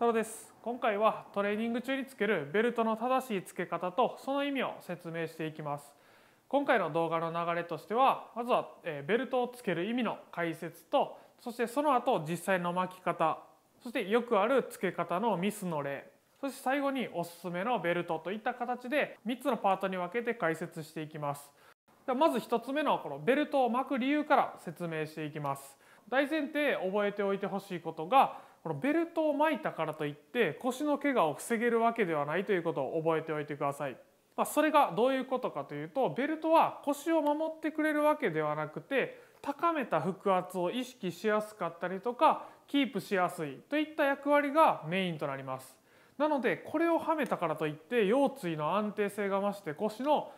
太郎です今回はトレーニング中につけるベルトの正しい付け方とその意味を説明していきます今回の動画の流れとしてはまずはベルトをつける意味の解説とそしてその後実際の巻き方そしてよくある付け方のミスの例そして最後におすすめのベルトといった形で3つのパートに分けて解説していきますではまず1つ目のこのベルトを巻く理由から説明していきます大前提覚えておいてほしいことがこのベルトを巻いたからといって腰の怪我を防げるわけではないということを覚えておいてください。まあ、それがどういうことかというとベルトは腰を守ってくれるわけではなくて高めた腹圧を意識しやすかったりとかキープしやすいといった役割がメインとなります。なのでこれをはめたからといって腰椎の安定性が増して腰の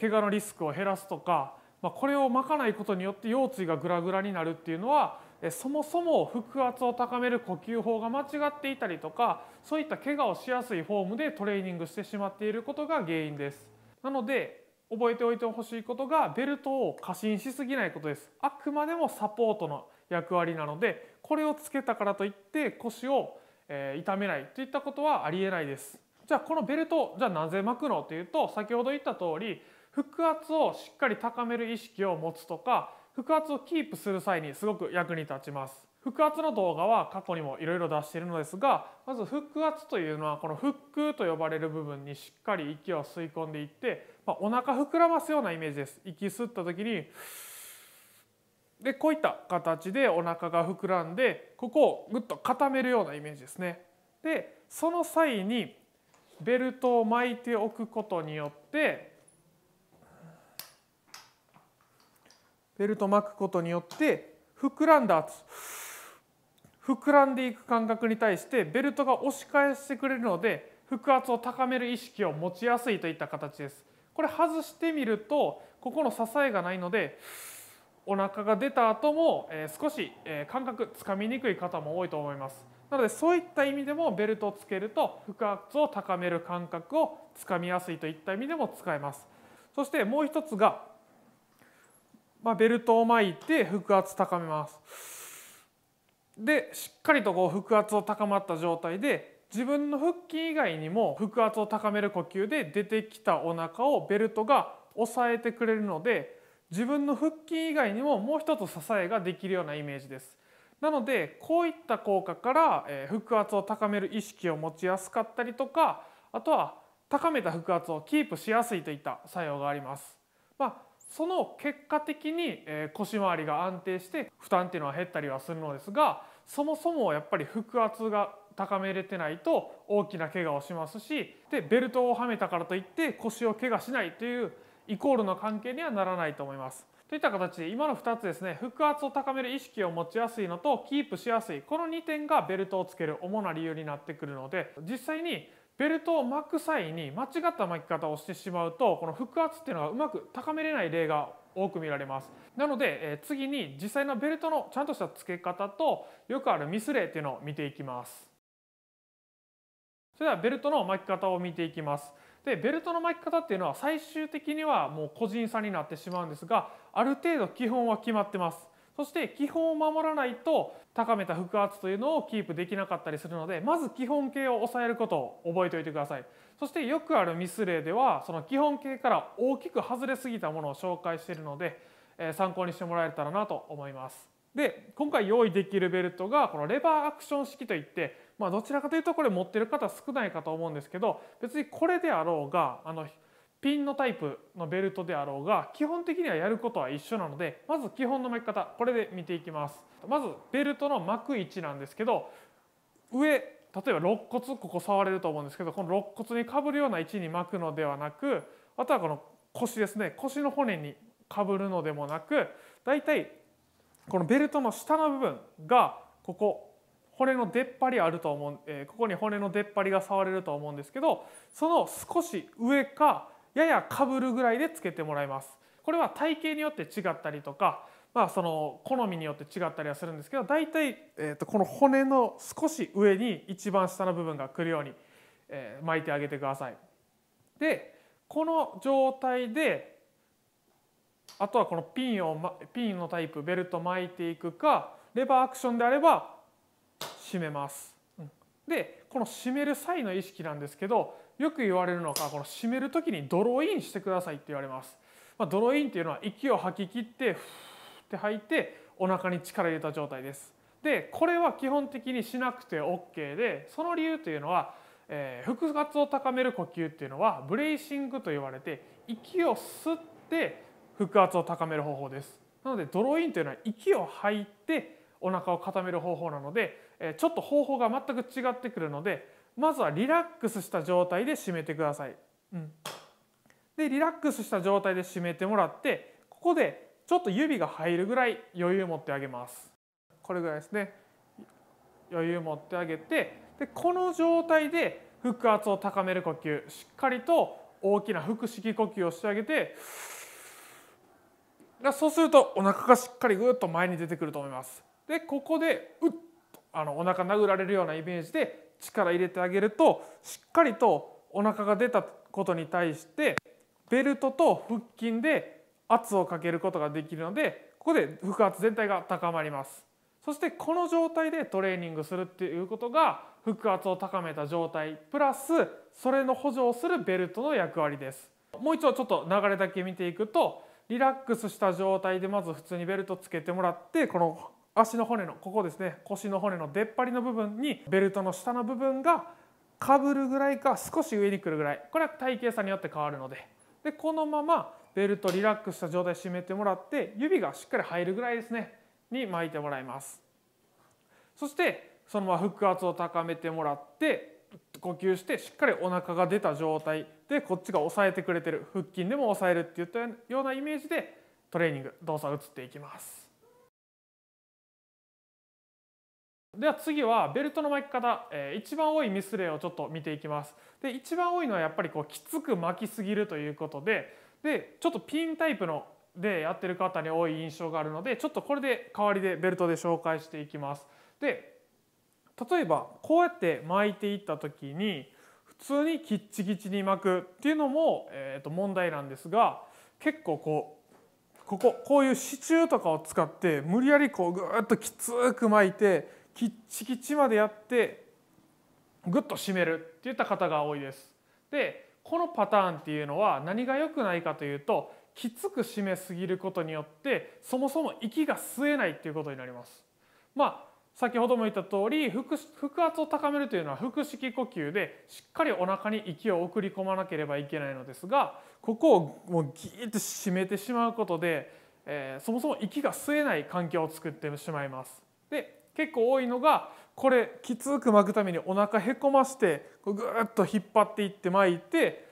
怪我のリスクを減らすとか、まあ、これを巻かないことによって腰椎がグラグラになるっていうのはそもそも腹圧を高める呼吸法が間違っていたりとかそういった怪我をしやすいフォームでトレーニングしてしまっていることが原因ですなので覚えておいてほしいことがベルトを過信しすぎないことですあくまでもサポートの役割なのでこれをつけたからといって腰を、えー、痛めないといったことはありえないですじゃあこのベルトじゃあなぜ巻くのというと先ほど言った通り腹圧をしっかり高める意識を持つとか腹圧をキープする際にすごく役に立ちます腹圧の動画は過去にもいろいろ出しているのですがまず腹圧というのはこの腹腔と呼ばれる部分にしっかり息を吸い込んでいって、まあ、お腹膨らますようなイメージです息吸った時にでこういった形でお腹が膨らんでここをぐっと固めるようなイメージですねでその際にベルトを巻いておくことによってベルト巻くことによって膨らんだ圧膨らんでいく感覚に対してベルトが押し返してくれるので腹圧を高める意識を持ちやすいといった形です。これ外してみるとここの支えがないのでお腹が出た後も、え少し、え感覚つかみにくい方も多いと思います。なのでそういった意味でもベルトをつけると腹圧を高める感覚をつかみやすいといった意味でも使えます。そしてもう一つがまあ、ベルトを巻いて腹圧高めますでしっかりとこう腹圧を高まった状態で自分の腹筋以外にも腹圧を高める呼吸で出てきたお腹をベルトが押さえてくれるので自分の腹筋以外にももう一つ支えができるようなイメージです。なのでこういった効果から、え腹圧を高める意識を持ちやすかったりとかあとは高めた腹圧をキープしやすいといった作用があります。まあ、その結果的に腰回りが安定して負担っていうのは減ったりはするのですがそもそもやっぱり腹圧が高めれてないと大きな怪我をしますしでベルトをはめたからといって腰を怪我しないというイコールの関係にはならないと思います。といった形で今の2つですね腹圧を高める意識を持ちやすいのとキープしやすいこの2点がベルトをつける主な理由になってくるので実際にベルトを巻く際に間違った巻き方をしてしまうとこの腹圧っていうのがうまく高めれない例が多く見られますなので、え次に実際のベルトのちゃんとした付け方とよくあるミス例っていうのを見ていきますそれではベルトの巻き方を見ていきますでベルトの巻き方っていうのは最終的にはもう個人差になってしまうんですがある程度基本は決まってますそして基本を守らないと高めた腹圧というのをキープできなかったりするのでまず基本形を抑えることを覚えておいてくださいそしてよくあるミス例ではその基本形から大きく外れすぎたものを紹介しているので、え参考にしてもらえたらなと思いますで今回用意できるベルトがこのレバーアクション式といって、まあ、どちらかというとこれ持ってる方少ないかと思うんですけど別にこれであろうがあのピンのタイプのベルトであろうが基本的にはやることは一緒なのでまず基本の巻き方これで見ていきますまずベルトの巻く位置なんですけど上例えば肋骨ここ触れると思うんですけどこの肋骨にかぶるような位置に巻くのではなくあとはこの腰ですね腰の骨にかぶるのでもなくだいたいこのベルトの下の部分がここ骨の出っ張りあると思う、えー、ここに骨の出っ張りが触れると思うんですけどその少し上かややかぶるぐらいでつけてもらいますこれは体型によって違ったりとかまあその好みによって違ったりはするんですけど大体えー、とこの骨の少し上に一番下の部分が来るように、え巻いてあげてください。でこの状態であとはこのピンを、ま、ピンのタイプベルト巻いていくかレバーアクションであれば締めます。でこの締める際の意識なんですけどよく言われるのがこの締める時にドローインしてくださいって言われます、まあ、ドローインっていうのは息を吐き切ってふーって吐いてお腹に力入れた状態ですでこれは基本的にしなくて OK でその理由というのは、えー、腹圧を高める呼吸っていうのはブレーシングと言われて息を吸って腹圧を高める方法ですなのでドローインというのは息を吐いてお腹を固める方法なので、えー、ちょっと方法が全く違ってくるのでまずはリラックスした状態で締めてください。うん、でリラックスした状態で締めてもらってここでちょっと指が入るぐらい余裕を持ってあげます。これぐらいですね余裕を持ってあげてでこの状態で腹圧を高める呼吸しっかりと大きな腹式呼吸をしてあげてそうするとお腹がしっかりぐっと前に出てくると思います。でここでうっとあのお腹殴られるようなイメージで力入れてあげるとしっかりとお腹が出たことに対してベルトと腹筋で圧をかけることができるのでここで腹圧全体が高まりますそしてこの状態でトレーニングするっていうことが腹圧を高めた状態プラスそれの補助をするベルトの役割ですもう一度ちょっと流れだけ見ていくとリラックスした状態でまず普通にベルトつけてもらってこの足の骨のここですね腰の骨の出っ張りの部分にベルトの下の部分がかぶるぐらいか少し上にくるぐらいこれは体型差によって変わるのででこのままベルトリラックスした状態で締めてもらって指がしっかり入るぐらいですねに巻いてもらいますそしてそのまま腹圧を高めてもらって呼吸してしっかりお腹が出た状態でこっちが押さえてくれてる腹筋でも押さえるっていったようなイメージでトレーニング動作移っていきますでは次はベルトの巻き方、えー、一番多いミス例をちょっと見ていきます。で一番多いのはやっぱりこうきつく巻きすぎるということででちょっとピンタイプのでやってる方に多い印象があるのでちょっとこれで代わりでベルトで紹介していきます。で例えばこうやって巻いていった時に普通にキッチキチに巻くっていうのも、えー、と問題なんですが結構こうこここういう支柱とかを使って無理やりこうぐっときつく巻いてきっちきちまでやってぐっと締めるっていった方が多いです。でこのパターンっていうのは何が良くないかというときつく締めすぎることによってそもそも息が吸えないっていうことになります。まあ先ほども言った通り腹圧を高めるというのは腹式呼吸でしっかりお腹に息を送り込まなければいけないのですがここをもうギーッと締めてしまうことで、えー、そもそも息が吸えない環境を作ってしまいます。で結構多いのがこれきつく巻くためにお腹へこませてぐっと引っ張っていって巻いて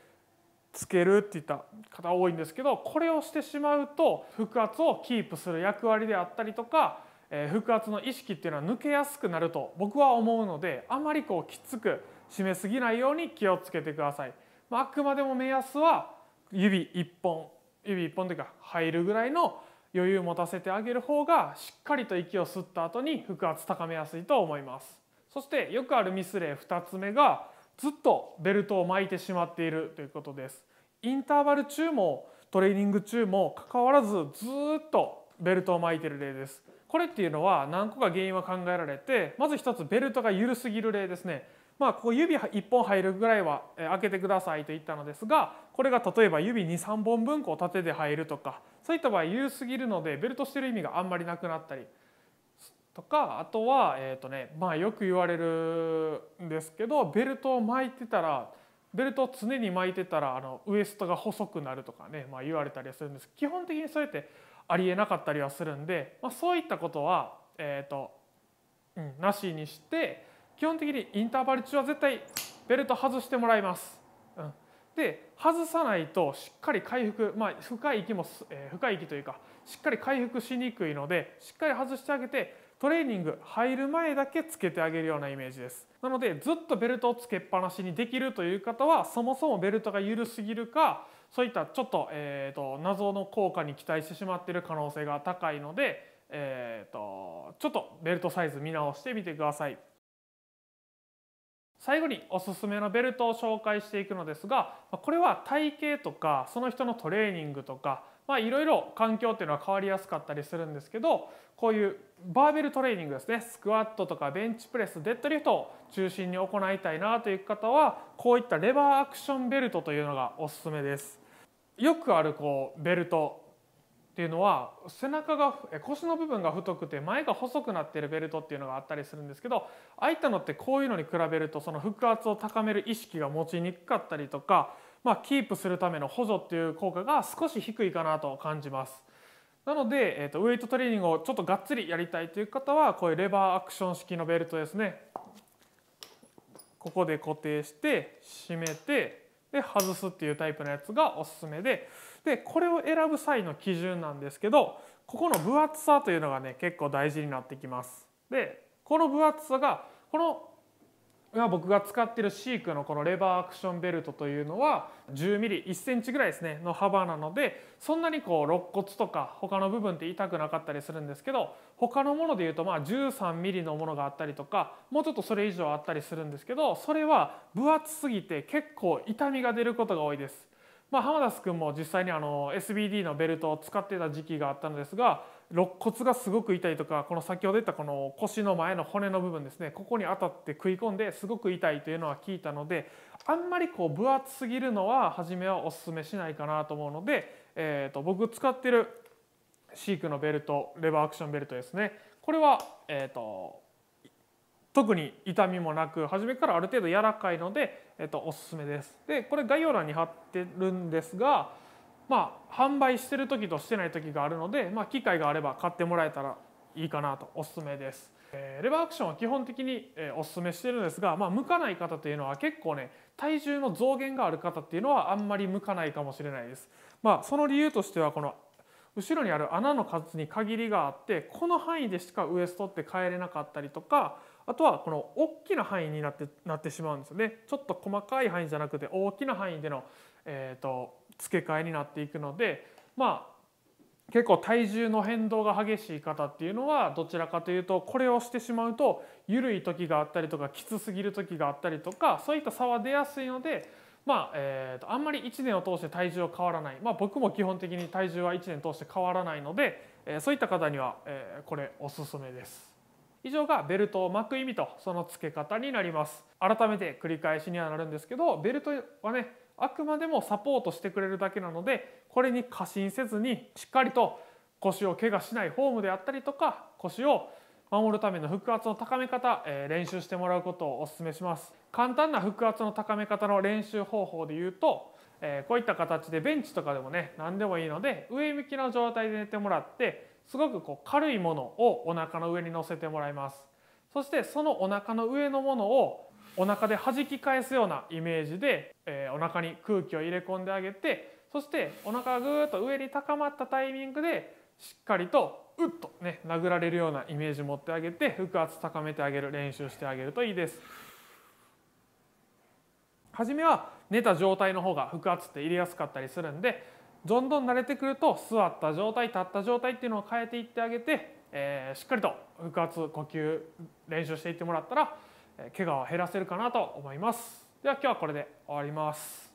つけるっていった方多いんですけどこれをしてしまうと腹圧をキープする役割であったりとか、え腹圧の意識っていうのは抜けやすくなると僕は思うのであまりこうきつく締めすぎないように気をつけてください。まあ、あくまでも目安は指1本指1本というか入るぐらいの余裕を持たせてあげる方がしっかりと息を吸った後に腹圧高めやすいと思いますそしてよくあるミス例2つ目がずっとベルトを巻いてしまっているということですインターバル中もトレーニング中もかかわらずずっとベルトを巻いてる例ですこれっていうのは何個か原因は考えられてまず1つベルトが緩すぎる例ですねまあ、ここ指1本入るぐらいは開けてくださいと言ったのですがこれが例えば指23本分こう縦で入るとかそういった場合緩すぎるのでベルトしてる意味があんまりなくなったりとかあとは、えっとねまあ、よく言われるんですけどベルトを巻いてたらベルトを常に巻いてたらあのウエストが細くなるとかね、まあ、言われたりするんです基本的にそうやってありえなかったりはするんで、まあ、そういったことは、えっとうん、なしにして。基本的にインターバル中は絶対ベルト外してもらいます。うん、で外さないとしっかり回復、まあ、深い息も、えー、深い息というかしっかり回復しにくいのでしっかり外してあげてトレーニング入る前だけつけてあげるようなイメージですなのでずっとベルトをつけっぱなしにできるという方はそもそもベルトが緩すぎるかそういったちょっと,、えーと、謎の効果に期待してしまっている可能性が高いので、えーとちょっとベルトサイズ見直してみてください。最後におすすめのベルトを紹介していくのですがこれは体型とかその人のトレーニングとかいろいろ環境っていうのは変わりやすかったりするんですけどこういうバーベルトレーニングですねスクワットとかベンチプレスデッドリフトを中心に行いたいなという方はこういったレバーアクションベルトというのがおすすめです。よくあるこうベルトっていうのは背中が腰の部分が太くて前が細くなってるベルトっていうのがあったりするんですけどああいったのってこういうのに比べるとその腹圧を高める意識が持ちにくかったりとか、まあ、キープするための補助っていう効果が少し低いかなと感じます。なので、えーとウエイトトレーニングをちょっとがっつりやりたいという方はこういうレバーアクション式のベルトですねここで固定して締めてで外すっていうタイプのやつがおすすめででこれを選ぶ際の基準なんですけどここの分厚さというのがね結構大事になってきます。でこの分厚さがこの今僕が使ってるシークのこのレバーアクションベルトというのは 10mm1cm ぐらいですねの幅なのでそんなにこう肋骨とか他の部分って痛くなかったりするんですけど他のものでいうとまあ 13mm のものがあったりとかもうちょっとそれ以上あったりするんですけどそれは分厚すぎて結構痛みが出ることが多いです。まあ、浜田君も実際にあの SBD のベルトを使ってた時期があったのですが肋骨がすごく痛いとかこの先ほど言ったこの腰の前の骨の部分ですねここに当たって食い込んですごく痛いというのは聞いたのであんまりこう分厚すぎるのは初めはおすすめしないかなと思うので、えー、と僕使ってる飼育のベルトレバーアクションベルトですねこれは、えー、と特に痛みもなく初めからある程度柔らかいので、えー、とおすすめです。でこれ概要欄に貼ってるんですがまあ、販売してる時としてない時があるので、まあ、機会があれば買ってもらえたらいいかなとおすすめです。えレバーアクションは基本的にえおすすめしてるんですが、まあ、向かない方というのは結構ね体重の増減がある方っていうのはあんまり向かないかもしれないです。まあ、その理由としてはこの後ろにある穴の数に限りがあってこの範囲でしかウエストって変えれなかったりとかあとはこの大きな範囲になってなってしまうんですよね。ちょっと細かい範囲じゃなくて大きな範囲での、えーと付け替えになっていくのでまあ結構体重の変動が激しい方っていうのはどちらかというとこれをしてしまうと緩い時があったりとかきつすぎる時があったりとかそういった差は出やすいのでまあえーと、あんまり1年を通して体重は変わらない、まあ、僕も基本的に体重は1年通して変わらないので、えー、そういった方には、えー、これおすすめです以上がベルトを巻く意味とその付け方になります改めて繰り返しにはなるんですけどベルトはねあくまでもサポートしてくれるだけなのでこれに過信せずにしっかりと腰を怪我しないフォームであったりとか腰を守るための腹圧の高め方、えー、練習してもらうことをお勧めします簡単な腹圧の高め方の練習方法で言うと、えー、こういった形でベンチとかでもね何でもいいので上向きの状態で寝てもらってすごくこう軽いものをお腹の上に乗せてもらいますそしてそのお腹の上のものをお腹で弾き返すようなイメージでえー、お腹に空気を入れ込んであげてそしてお腹がぐーっと上に高まったタイミングでしっかりとうっとね殴られるようなイメージ持ってあげて腹圧高めてあげる練習してあげるといいです。初めは寝た状態の方が腹圧って入れやすかったりするんでどんどん慣れてくると座った状態立った状態っていうのを変えていってあげて、えー、しっかりと腹圧呼吸練習していってもらったら怪我を減らせるかなと思います。では今日はこれで終わります。